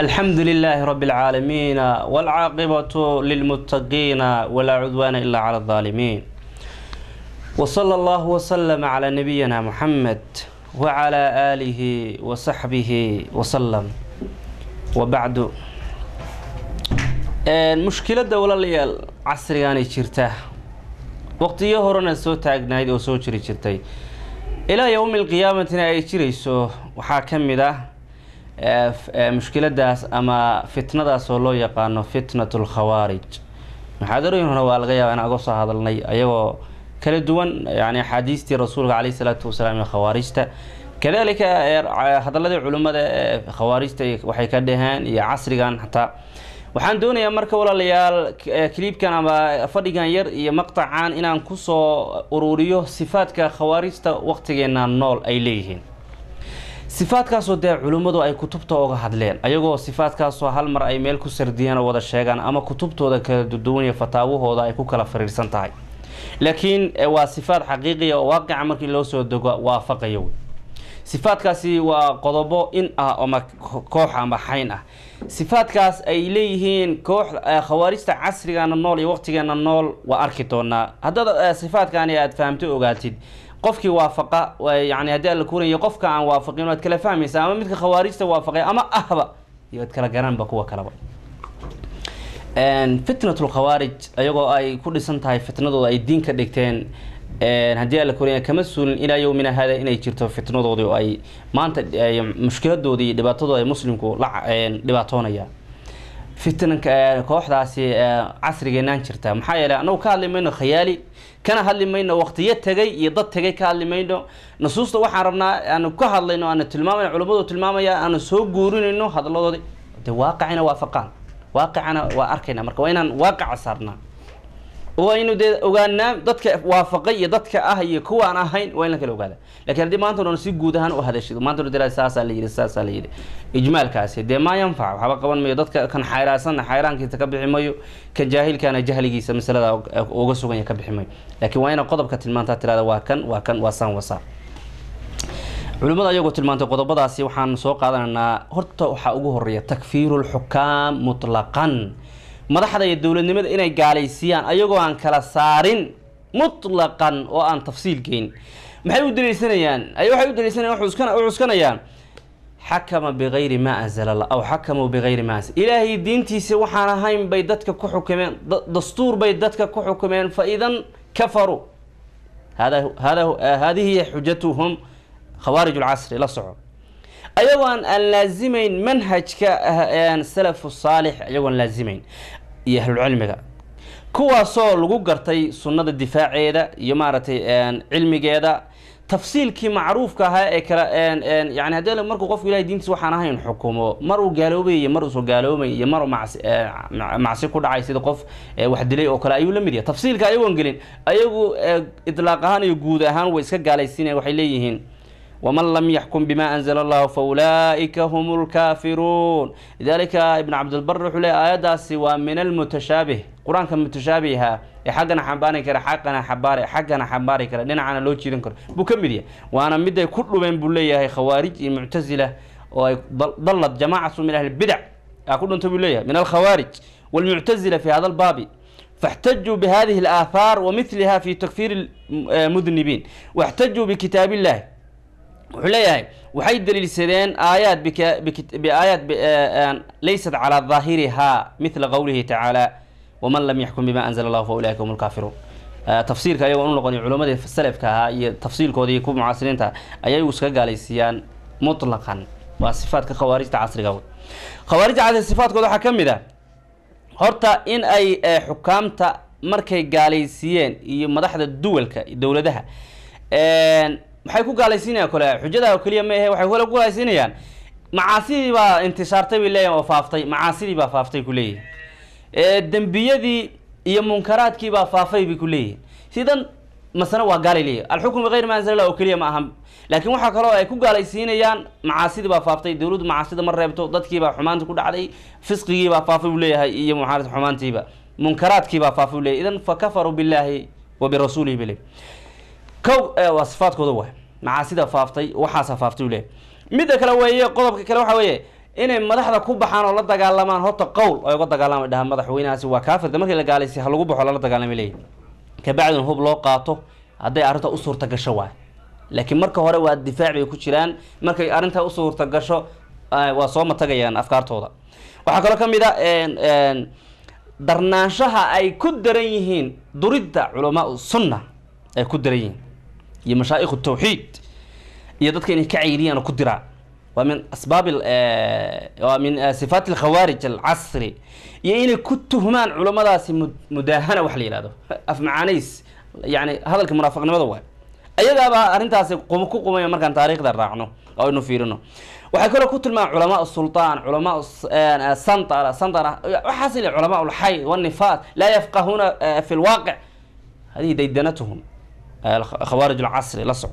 الحمد لله رب العالمين والعاقبة للمتقين ولا عدوان إلا على الظالمين وصلى الله وسلم على نبينا محمد وعلى آله وصحبه وسلم وبعد mushkiladda walaalayaal casrigaanay jirta waqtiyo horena soo taagnayd oo soo jiri jirtay ilaa yowmilqiyaamatina ay jirayso waxaa ka mid ah mushkiladaas ama fitnadaas oo loo yaqaano fitnat lkhawaarij muxaadarooyin hore waa laga yaaba in aga soo hadalnay ayagoo kala duwan yani axaadiistii rasuulka caleyh isalaatu wasalaam iyo khawaarijta kadalika hadaladii culimmada ee khawaarijta waxay ka dhaheen iyo casrigan xataa waxaan doonayaa marka walaalayaal kiliibkan ama fadhigan yar iyo maqtacan inaan kusoo uruuriyo sifaadka khawaarijta waqtigeenna nool ay leeyihiin sifaadkaasoo dee culimmadu ay kutubta oga hadleen ayagoo sifaadkaasoo hal mar ay meel ku sardiyeen oo wada sheegaan ama kutubtooda kala duduwaniyo fataawahooda ay ku kala fariirsan tahay laakiin e, waa sifaad xaqiiqiya oo waaqica markii loo soo dego waafaqaya wey sifaadkaasi waa qodobo in ah ama koox ama xayn ah sifaadkaas ay leeyihiin koox e, khawaarijta casrigaana nool iyo waqtigeena nool waa arki doonaa haddaad e, sifaadkaani aad fahamto ogaatid qofkii waafaqa yani haddii alla kuuranyo qofka aan waafaqin waad kala fahmaysa ama midka khawaarijta waafaqay ama ahba iyo ad kala garaanba kuwa kalaba fitnat lkhawaarij ayagoo ay ku dhisan tahay fitnadooda ay diin ka dhigteen haddii alla kuuranya kama suulin ilaa yowmina hada inay jirto fitnadoodii oo ay maanta mushkiladoodii dhibaatadooda ay muslimku dhibaatonayaan fitnanka eh, kooxdaasi eh, casrigeenaan jirta maxaa yeeley anagu ka hadli mayno khayaali kana hadli mayno waqtiyo tegay iyo dad tegay ka hadli mayno nusuusta waxaan rabnaa aanu ka hadlayno aanu tilmaamayno culammadu tilmaamaya aanu soo guurinayno hadaladoodi de waaqicina waafaqaan waaqicana waa arkayna marka waa inaan waaqica saarnaa waynu dee ogaanaa dadka waafaqay iyo dadka ah iyo kuwaan ahayn waa in la kala ogaada lakin haddii maanta ohan si guud ahaan u hadashido maanta d saasaa la yidhi saasaa la yidhi ijmaalkaasi dee maa yanfac waxba qaban mayo dadka kan xayraasanna xayraankiisa ka bixi mayo kan jaahilkaana jahligiisa masalada uga suganya ka bixi mayo laakiin waa ina qodobka tilmaantaa tirada waa kan waa kan waa saan wasaa culimada ayagoo tilmaantay qodobadaasi waxaan soo qaadanaynaa horta waxaa ugu horeeya takfiiru lxukaam mutlaqan madaxda iyo dowladnimada inay gaalaysiiyaan ayagoo aan kala saarin mutlaqan oo aan tafsiil geyn maxay u daliishanayaan waxay u daliishanayaan wuxuu cuskanayaan xakama bikayri maa anzalala aw xakamuu bikayri maa anzal ilaahay diintiisa waxaan ahayn bay dadka ku xukumeen dastuur bay dadka ku xukumeen fa idan kafaruu hada hada haadihi xujatuhum khawaarij lcasri la soco ayagoo aan aan laasimayn manhajka ah, salafu saalix ayagoon laasimayn iyo ahlulcilmiga kuwaasoo lagu gartay sunnada difaaceeda iyo maaragtay cilmigeeda tafsiilkii macruufka ahaa ee kale yani haddii markuu qofku ilahay diintiisa waxaan ahayn xukumo mar uu gaaloobayo mar uusoo gaaloobay iyo mar macsi ku dhacay sida qof wax dilay oo kale ayuu la mid yahay tafsiilka ayagoon gelin ayagu idlaaq ahaan iyo guud ahaan way iska gaalaysiinayan waxay leeyihiin waman lam yaxkum bima anzala allahu faulaa'ika hum lkaafiruun lidaalika ibn cabdilbar wuxuu leey aayaddaasi waa min almutashaabih qur-aanka mutashaabiha ee xaggana xambaari kara xaggana xambaar xaggana xambaari kara dhinacana loo jiidan karo buu ka mid yahay waana miday ku dhumeen buu leeyahay khawaarij iyo muctasila oo ay dallad jamaacatu min ahlilbidac aa ku dhuntay buu leeyahay min alkhawaarij wاlmuctazila fi hada lbaabi فاxتجوا بhذiه الآثاaر ومثلhا في تكفيr المذنبين واحتجوا بkتاaب اللh wuxuu leeyahay waxay daliilsadeen aayaad biaayaad eh, eh, laysat calaa daahirihaa mila qowlihi tacaala waman lam yaxkum bima anzla allahu fa hum lkaafiruun eh, tafsiirka ayagoo u noqon culammadii salafka ahaa iyo tafsiirkoodii kuwa mucaasiriinta ayay iskaga gaalaysiiyaan mutlaqan waa sifaadka khawaarijta casriga khawaarijta sifaatkooda waxaa ka mid ah horta in ay xukaamta markay gaalaysiiyeen iyo madaxda duwalka dowladaha maxay ku gaalaysiinayan kole xujada keliya ma ahe waxay hole ku gaalaysiinayaan macaasidii baa intishaartay bay leeyahin oo faaftay macaasidii baa faaftay ku leeyihin dembiyadii iyo munkaraadkii baa faafay bay ku leeyihin sidan masana waa gaalay leeyahi alxukmu bikayr ma oo keliya ma aha laakiin waxaa kaloo ay ku gaalaysiinayaan macaasidii baa faaftay dowladdu macaasida ma reebto dadkiibaa xumaanta ku dhacday fisqigiibaa faafay buu leeyahay iyo xumaantiiba munkaraadkiibaa faafay buu leyahy idan fa billaahi wa birasuulihi bile kow waa sifaadkooda wa macaasida faaftay waxaasa faaftay u leehay midda kale weeye qodobka kale waxa weeye inay madaxda ku baxaan oo la dagaalamaan horta qowl ay uga dagaalamay dhaha madaxweynahaasi waa kaafirda markii la gaalaysay ha lagu baxo lala dagaalamay leeyahy kabacdin hub loo qaato hadday arrinta u suurta gasho waay laakiin marka hore waa difaac bay ku jiraan markay arrintaa u suurta gasho waa soo matagayaan afkaartooda waxaa kaloo ka mid a ah, darnaanshaha ay ku daran yihiin duridda culamaa sunna ay ku daran yihiin iyo mashaa'ikhu tawxiid iyo dadka inay ka cayriyaan ku diraa waa min asbaab waa min sifaat alkhawaarij alcasri iyo inay ku tuhmaan culummadaasi mudaahana wax la yihahdo afmacaanays yani hadalka munaafiqnimada waay ayagaabaa arrintaasi ku qumaya markaan taariikhda raacno oo aynu fiirino waxay kaloo ku tilmaan culamaa sultaan culamaa santara santara waxaas culamaa alxay wanifaas laa yafqahuuna fi lwaaqic hadihi daydanatuhum khawaarij alcasri la soco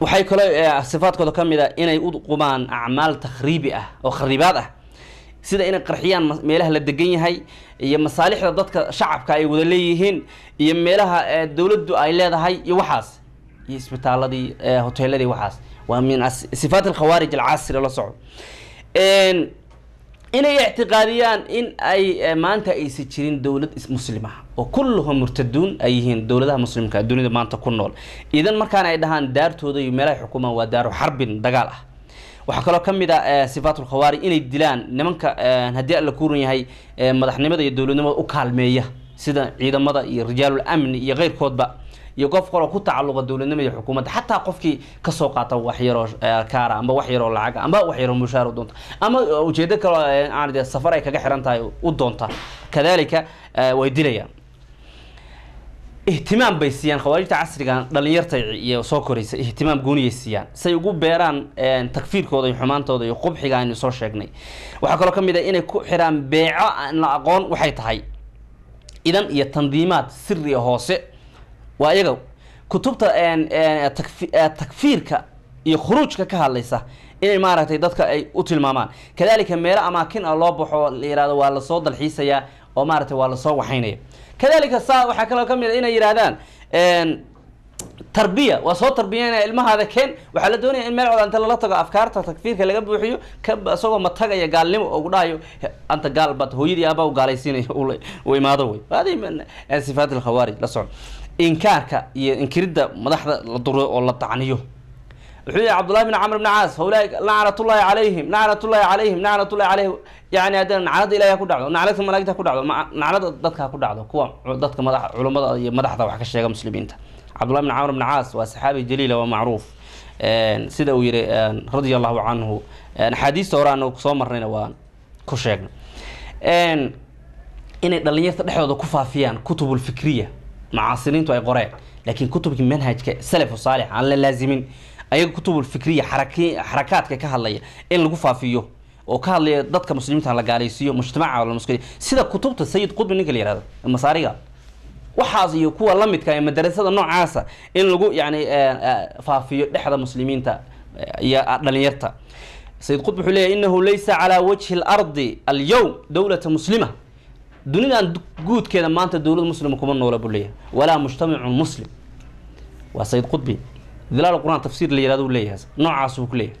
waxay kaloo eh, sifaadkooda ka mid a ah inay u qubaan acmaal takhriibi ah oo kharibaad ah sida inay qarxiyaan meelaha la degan yahay iyo masaalixda dadka shacabka ay wada leeyihiin iyo meelaha eh, dowladdu ay leedahay iyo waxaas iyo isbitaaladii eh, hoteeladii waxaas waa min sifaat alkhawaarij alcasri la soco inay ictiqaadiyaan in ay eh, maanta aysa jirin dowlad muslimaha oo kulluhum murtaduun ay yihiin dowladaha muslimka dunida maanta ku nool idan markaan ay dhahaan daartooda iyo meelahay xukuumaan waa daaru xarbin dagaal ah waxaa kaloo ka mid a ah, eh, sifaatul khawaari inay dilaan nimanka eh, haddii alla kuuran yahay madaxnimada iyo dowladnimada u kaalmeeya sida ciidamada iyo rijaalul iyo keyrkoodba iyo qof kaloo ku tacaluqa dowladnimo iyo xukuumadda xataa qofkii kasoo qaata waxyaroo eh, kaara amba waxyaroo lacaga amba waxyaroo mushaaro doonta ama eh, ujeedo kaloo eh, aan safar ay kaga xiran tahay u doonta kadalika way dilayaan ihtimaam bay siiyaan khawaarijta casrigan ah, dhalinyarta iyo soo koraysa ihtimaam gooniyay siiyaan say ugu beeraan takfiirkooda iyo xumaantooda iyo qubxiga aynu soo sheegnay waxaa kaloo ka mid ah inay ku xiraan beeco aan la aqoon waxay tahay idan iyo tandiimaad siri hoose waa iyaga kutubta takfiirka iyo khuruujka ka hadlaysa inay maaragtay dadka ay u tilmaamaan kadalika meelo amaakin a ah loo baxo la yihahdo waa lasoo dalxiisayaa oo maaragtay waa lasoo waxaynaya kadalika saa waxaa kaloo ka mid a ah inay yidhaahdaan tarbiya waa soo tarbiyanaya ilmahaada keen waxaa la doonaya in meel cod lala tago afkaarta takfiirka laga buuxiyo isagoo ma tagaya gaalnimo oo gudhahayo anta gaal bad hooyadii aabaa u gaalaysiinayo u imaado wey hadi sifaat la socdo inkaarka iyo inkiridda madaxda la duro oo la dacniyo wuxuu yihi cabdullahi bin camr bn caas hawlaai lacnatullahi calayhim lacnatullahi calayhim lacnatullahi caleyhim yani haddii nacnada ilahi ha ku dhacdo nacnada malaigta ha ku dhacdo nacnada dadka ha ku dhacdo kuwa dadka mada culummada iyo madaxda wax ka sheega muslimiinta cabdullahi bin camr bn caas waa saxaabi jaliila waa macruuf sida uu yihi radia allahu canhu axaadiista hore anagu kusoo marnayna waan ku sheegna inay dhalinyarta dhexdooda ku faafiyaan kutubulfikriya macaasiliintu ay qoreen laakiin kutubkii manhajka salafu saalix aan la laazimin ayaga kutubul xarakaadka ka hadlaya in lagu faafiyo oo ka hadlaya dadka muslimiinta la gaalaysiiyo mujtamaca la muskiliyo sida kutubta sayid qudbi ninka la yihahdo masaariga waxaas iyo kuwa la midka ee madarasada noocaasa in lagu yani faafiyo dhexda muslimiinta iyo dhalinyarta sayid qudbi wuxuu leeyahy inahu laysa calaa wajhi alardi alyowm dowlata muslima dunidan guudkeeda maanta dowlad muslima kuma noola buleeyahay walaa mujtamacun muslim waa sayid qudbi dilaal quraan tafsiir la yihahdo leeyahay noocaas buu ku leeyahay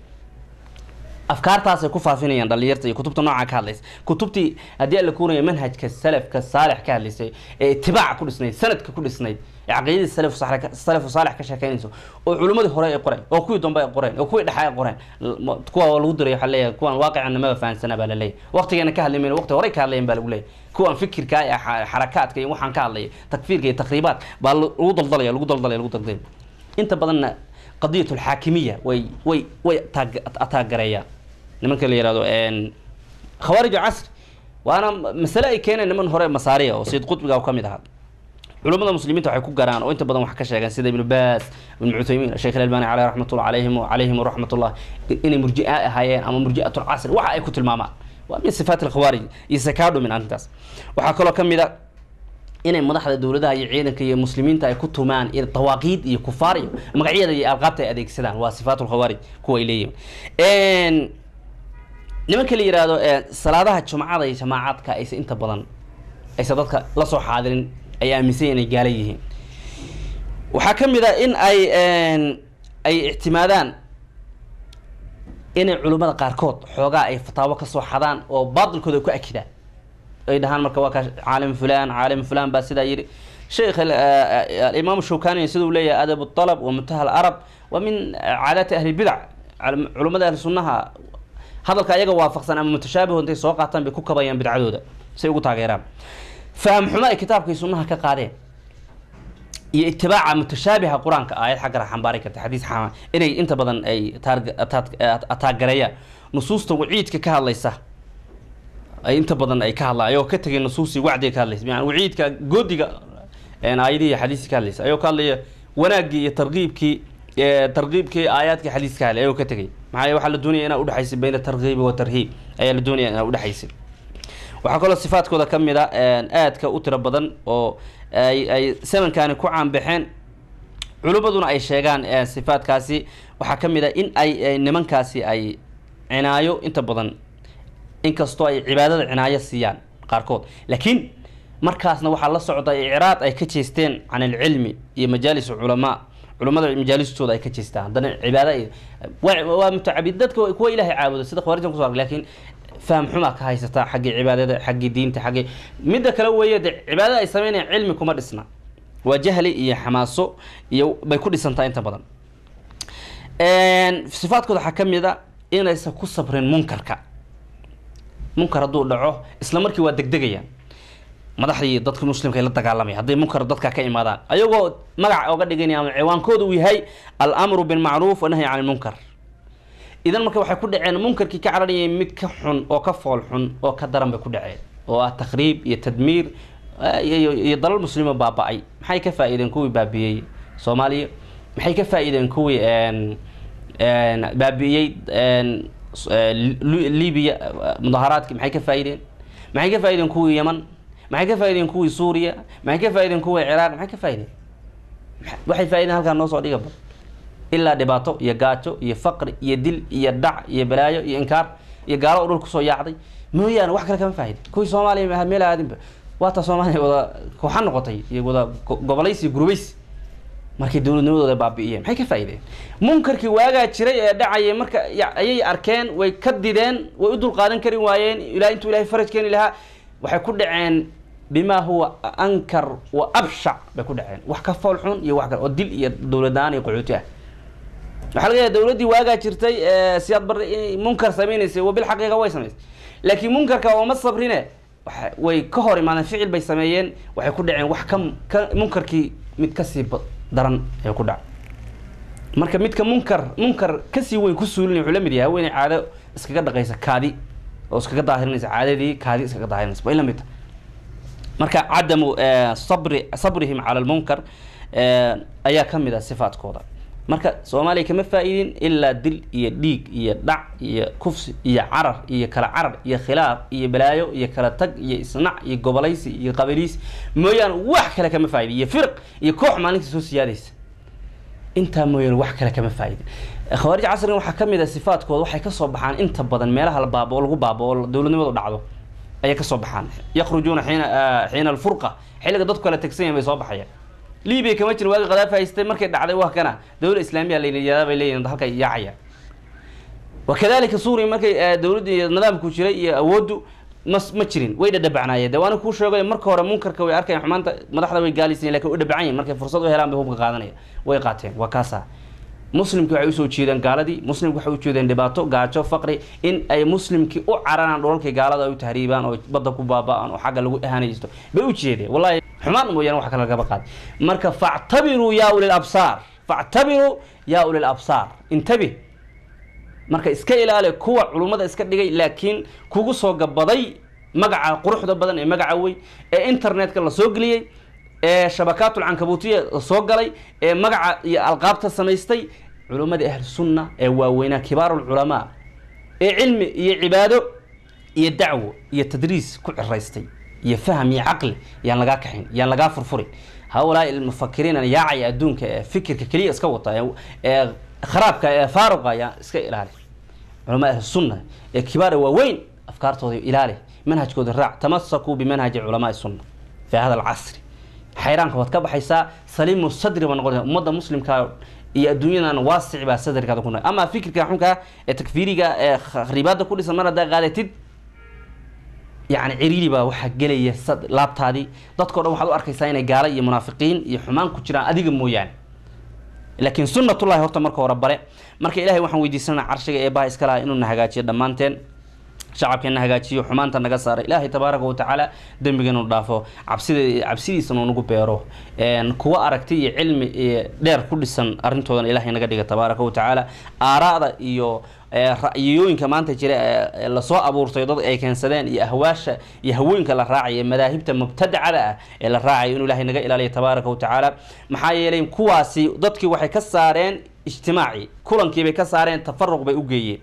afkaartaasay ku faafinayaan dhalinyarta iyo kutubta nooca ka hadlaysa kutubtii haddii alla kuunaya manhajka salafka saalix ka hadlaysay ee itibaaca ku dhisnayd sanadka ku dhisnayd ee caqiidadii salafu saalex ka sheekeynayso oo culimadii hore ay qoreen oo kuwii dambe ay qoreen oo kuwii dhexaa ay qoreen kuwa lagu diray waxaa leeyahay kuwan waaqicana maba fahansanaa baa laleeyahy waqtigeena ka hadlaymayn waqti horey ka hadlayan baa lagu leeyahy kuwan fikirkaa ee xarakaadka iyo waxaan ka hadlayay takfiirka iyo takriibaad baa lagu daldalaya lagu daldalaya lagu daldalaya inta badanna qadiyat alxaakimiya way way way ataagareeyaan nimanka la yihahdo khawaarij casri waana masale ay keeneen niman hore masaariya oo sayid qutbiga ka mid ahaa culamada muslimiinta waxay ku garaan oo inta badan wax ka sheegaan sida ibnu baas ibnu cuthaymiin sheekh albani caleyh raxmatullah calayhim calayhim raxmatullah inay murji'a ahaayeen ama murji'atu lcasr waxa ay ku tilmaamaan waa min sifaat alkhawaarij iyo sakadhumin arrintaas waxaa kaloo ka mid a inay madaxda dowladaha iyo ciidanka iyo muslimiinta ay ku tumaan dawaaqiid iyo kufaar iyo magacyada iyo alqaabta ay adeegsadaan waa sifaat lkhawaarij kuwa ay leeyihiin nimanka la yihahdo salaadaha jumcada iyo jamaacadka aysa inta badan aysa dadka lasoo xaadirin ay aaminsan inay gaala yihiin waxaa ka mid a in ay ay ictimaadaan inay culimmada qaarkood xoogaa ay fataawo kasoo xadaan oo baatilkooda ku akidaan ay dhahaan marka waa kaa caalim fulan caalim fulan baa sidaa yidhi sheikh alimaam shawkani siduu leeyahay adab alab wa muntaha alarab waa min caadaati ahli bidac culimmada ahli sunnaha hadalka ayaga waafaqsan ama mutashaabih intay soo qaataan bay ku kabayaan bidcadooda say ugu taageeraan faham xumo ay kitaabkii sunnaha ka qaadeen iyo itibaaca mutashaabiha qur-aanka aayad xaggara xambaari karta xadiis xaama inay inta badan ay taagareeyaan nusuusta waciidka ka hadlaysa ay inta badan ay ka hadlaan ayoo ka tegay nusuusii wacdiga ka hadlaysa yani waciidka goodiga aayadihii xadiiskii ka hadlaysa ayoo ka hadlaya wanaaggii iyo tarqiibkii tarqiibkii aayaadkii xadiiska hadlay ayoo ka tegay maxaa waxaa la doonaya inaa udhexaysa bayna tarkiibi wa tarhiib ayaa la doonaya inaa udhexaysa waxaa kaloo sifaadkooda ka mid a ah, aadka u tiro badan oo ay sanadkani ku caanbaxeen culimaduna ay sheegaan sifaadkaasi waxaa ka mid a ah in ay nimankaasi ay cinaayo inta badan inkastoo ay cibaadada cinaayo siiyaan qaarkood laakiin markaasna waxaa la socda icraad ay ka jeesteen can alcilmi iyo majaalis culamaa culamada majaalistooda ay ka jeestaan haddana cibaad waa mutacabid dadka kuwa ilahay caabudo sida khawaarijan kuso arg lakiin faham xumaa ka haysataa xaggii cibaadada xaggii diinta xaggii midda kale weeye de cibaadada ay sameynayaan cilmi kuma dhisna waa jahli iyo xamaaso iyo bay ku dhisantaa inta badan sifaadkooda waxaa ka mid inaysan ku sabrin munkarka munkar hadduu dhaco isla markii waa degdegayaan madaxdii dadka muslimka la dagaalamayaan hadday munkar dadkaa ka imaadaan ayagoo magaca oga dhiganaya ama ciwaankooda uu yahay almru bilmacruuf wanahyi can ilmunkar idan marka waxay ku dhaceen munkarkii ka cararayay mid ka xun oo ka fool xun oo ka daran bay ku dhaceen oo ah takhriib iyo tadmiir ah, iyo dalal muslimo baaba-ay maxay ka faa-iideen kuwii baabiiyey soomaaliya maxay ka faa-iideen kuwii baabi'iyey eh, libiya mudaharaadki maxay ka faa-ideen maxay ka faa-ideen kuwii yeman maxay ka faa-ideen kuwii suuriya maxay ka faa-ideen kuwii ciraaq maxay ka faa waxay faa halkaa noo soo dhiga bal ilaa dhibaato iyo gaajo iyo faqri iyo dil iyo dhac iyo balaayo iyo inkaar iyo gaalo oo dhul kusoo yaacday mooyaane wax kale kama faahida kuwii soomaaliya meel aadinba waata soomaaliya wada kooxa noqotay iyo wada gobolaysi gurubays markay dowladnimadooda baabi'iyeen maxay ka faa'iideen munkarkii waagaa jiray ee dhacayay marka ayay arkeen way ka dideen way u dulqaadan kari waayeen ilaa intuu ilahay faraj keeni lahaa waxay ku dhaceen bimaa huwa ankar wa abshac bay ku dhaceen wax ka foolxun iyo wax kale oo dil iyo dowladaan iyo qaxooti ah waxa laga yaaa dawladdii waagaa jirtay eh, siyaad barre munkar samaynaysay wa bilxaqiiqa way samaysay laakiin munkarka ooma sabrine way ka hor imaadeen ficil bay sameeyeen waxay ku dhaceen wax ka munkarkii mid kasii daran ee ku dhaca marka midka munkar munkar kasii weyn ku suulinay wuxuu la mid yahay haweeney caado iskaga dhaqaysa kaadi oo iskaga daahirinaysa caadadii kaadi iskaga daahirinaysa bay la mid tahay marka cadamu eh, sabri sabrihim cala almunkar eh, ayaa ka mid ah sifaatkooda marka soomaaliya kama faa ilaa dil iyo dhiig iyo dhac iyo kufsi iyo carar iyo kala carar iyo khilaaf iyo balaayo iyo kala tag iyo isnac iyo gobolaysi iyo qabaliisi mooyaane wax kale kama faa iyo firq iyo koox maalinta soo siyaadaysa intaa mooyaane wax kale kama faa-idin khawaarij casrigan waxaa kamid ah sifaadkooda waxay kasoo baxaan inta badan meelaha la baabao lagu baabo oo dowladnimadu dhacdo ayay kasoo baxaan yakhrujuuna xiina xiina alfurqa xilliga dadku kala tegsan bay soo baxayaan libiya kama jirin waagi khadaafi haystay markay dhacday waa kana dowlad islaamiya layniyada bay leeyihin halka yaacaya wakadalika suuriya markay eh, dowladda nidaamku jiray iyo awooddu ma ma jirin way dhadhabacnaayeen de waana kuu sheegay marka hore munkarka way arkayeen xumaanta madaxda way gaalaysayen lakin way dhabacanyahin markay fursad u helaan bay hubka qaadanaya way qaateen waa kaasa muslimki waxay usoo jeedeen gaaladii muslimka waxay u jeedeen dhibaato gaajo faqri in ay muslimkii u cararaan dhulalkii gaalada ay u tahriibaan oo badda ku baabaaan oo xagga lagu ahanaysto bay u jeedeen wallahi xumaan mooyaane wax kale lagaba qaaday marka factabiruu yaa ulil absaar factabiruu yaa ulil absaar intabi marka iska ilaale kuwa culummada iska dhigay laakiin kugu soo gabaday magaca quruxda badan ee magaca weyn ee internetka lasoo geliyey ee shabakaat ulcankabutiya soo galay ee magaca iyo alqaabta samaystay culumadii ahlusunna ee waaweynaa kibaarulculamaa ee cilmi iyo cibaado iyo dacwo iyo tadriis ku ciraystay iyo faham iyo caqli yaan lagaa kaxin yaan lagaa furfurin hawalaai almufakiriin yaacaya adduunka ee fikirka keliya iska wata ee kharaabka ee faaruqa yaan iska ilaali culamaa ahlusunna ee kibaara waaweyn afkaartooda ilaali manhajkooda raac tamasakuu bimanhaji culamaa sunna fi hada alcasri xayraanka waad ka baxaysaa saliimu sadri baa noqonaysa ummadda muslimka iyo adduunyadan waasic baa sadrigaada ku noqon amaa fikirka xunka ee takfiiriga ee khariibaadda ku dhisan mar haddaa qaadatid yani ciriiri baa waxaa gelaya laabtaadii dadkao dhan waxaad u arkaysaa inay gaala iyo munaafiqiin iyo xumaan ku jiraan adiga mooyaane laakiin sunnatullahi horta marka hore bare marka ilahay waxaan weydiisanana carshiga ee baha iska laha inuuna hagaajiyo dhammaanteen shacabkeena hagaajiyo xumaanta naga saara ilaahay tabaaraka watacaala dembigeenu dhaafo cabsida cabsidiisanu nagu beero kuwa aragti iyo cilmi dheer ku dhisan arrintoodan ilaahay naga dhiga tabaaraka watacaala aaraada iyo e, ra'yiyooyinka maanta jira ee lasoo abuurtay dad ay keensadeen iyo ahwaasha iyo hawooyinka la raacaya madaahibta mubtadacada ah ee la raacayo inuu ilaahay naga ilaaliya tabaaraka watacaala maxaa yeelay kuwaasi dadkii waxay ka saareen ijtimaaci kulankiibay ka saareen tafaruq bay u geeyeen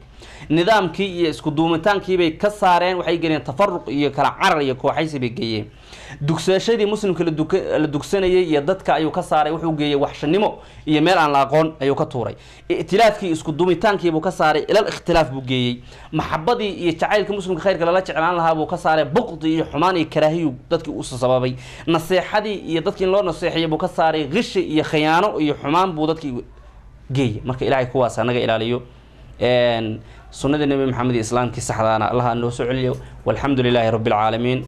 nidaamkii iyo iskuduumitaankiibay ka saareen waxay geleen tafaruq iyo kala carar iyo kooxaysi bay geeyeen dugsashadii muslimka la dugsanayay iyo dadka ayuu ka saaray wuxuu geeyey waxshanimo iyo meel aan la aqoon ayuu ka tuuray ictilaafkii isku duumitaankiibuu ka saaray ilal ikhtilaaf buu geeyey maxabadii iyo jacaylka muslimka khayrka lala jeclaan lahaa buu ka saaray buqdi iyo xumaan iyo karaahiyu dadkii usa sababay naseexadii iyo dadkii loo naseexiyay buu ka saaray qishi iyo khiyaano iyo xumaan buu dadkii geeyay marka ilahay kuwaas anaga ilaaliyo sunnadii nebi maxamed iyo islaamkii saxdaana allaha noo soo celiyo walxamdu lilaahi rabbi alcaalamiin